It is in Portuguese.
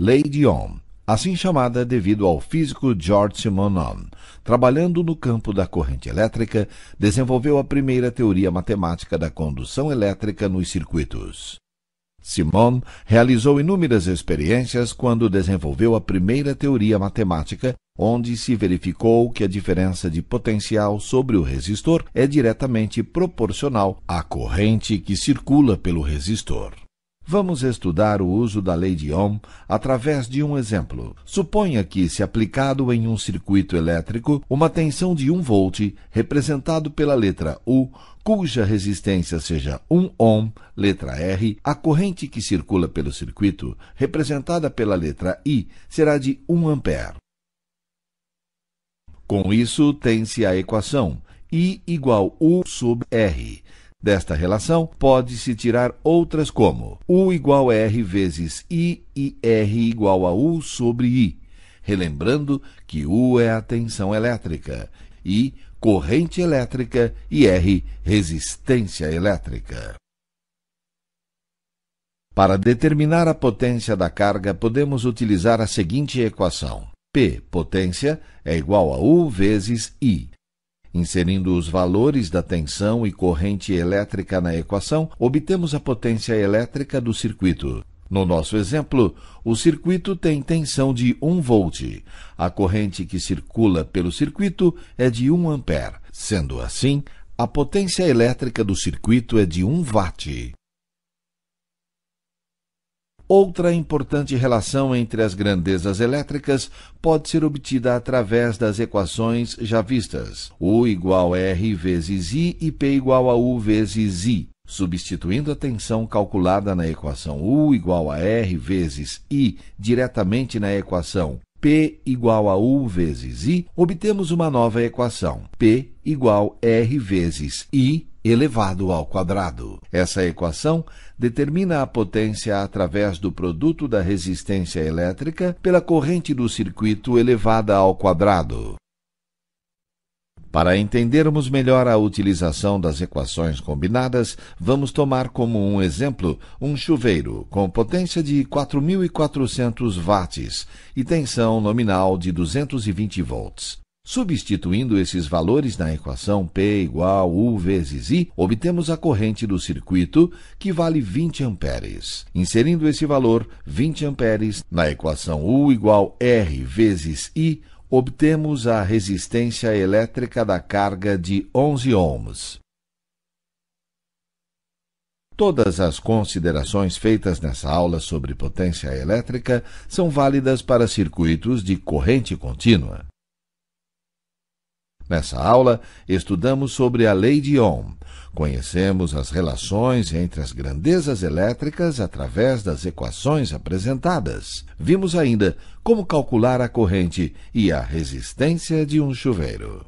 Lady On, assim chamada devido ao físico George Simon Ohm, Trabalhando no campo da corrente elétrica, desenvolveu a primeira teoria matemática da condução elétrica nos circuitos. Simon realizou inúmeras experiências quando desenvolveu a primeira teoria matemática, onde se verificou que a diferença de potencial sobre o resistor é diretamente proporcional à corrente que circula pelo resistor. Vamos estudar o uso da lei de Ohm através de um exemplo. Suponha que, se aplicado em um circuito elétrico, uma tensão de 1 volt, representado pela letra U, cuja resistência seja 1 ohm, letra R, a corrente que circula pelo circuito, representada pela letra I, será de 1 ampere. Com isso, tem-se a equação I igual U sobre R Desta relação, pode-se tirar outras como U igual a R vezes I e R igual a U sobre I. Relembrando que U é a tensão elétrica, I corrente elétrica e R resistência elétrica. Para determinar a potência da carga, podemos utilizar a seguinte equação: P potência é igual a U vezes I. Inserindo os valores da tensão e corrente elétrica na equação, obtemos a potência elétrica do circuito. No nosso exemplo, o circuito tem tensão de 1 volt. A corrente que circula pelo circuito é de 1 ampere. Sendo assim, a potência elétrica do circuito é de 1 watt. Outra importante relação entre as grandezas elétricas pode ser obtida através das equações já vistas. U igual a R vezes I e P igual a U vezes I. Substituindo a tensão calculada na equação U igual a R vezes I diretamente na equação P igual a U vezes I, obtemos uma nova equação. P igual R vezes I elevado ao quadrado. Essa equação determina a potência através do produto da resistência elétrica pela corrente do circuito elevada ao quadrado. Para entendermos melhor a utilização das equações combinadas, vamos tomar como um exemplo um chuveiro com potência de 4.400 watts e tensão nominal de 220 volts. Substituindo esses valores na equação P igual U vezes I, obtemos a corrente do circuito, que vale 20 amperes. Inserindo esse valor, 20 amperes, na equação U igual R vezes I, obtemos a resistência elétrica da carga de 11 ohms. Todas as considerações feitas nessa aula sobre potência elétrica são válidas para circuitos de corrente contínua. Nessa aula, estudamos sobre a lei de Ohm. Conhecemos as relações entre as grandezas elétricas através das equações apresentadas. Vimos ainda como calcular a corrente e a resistência de um chuveiro.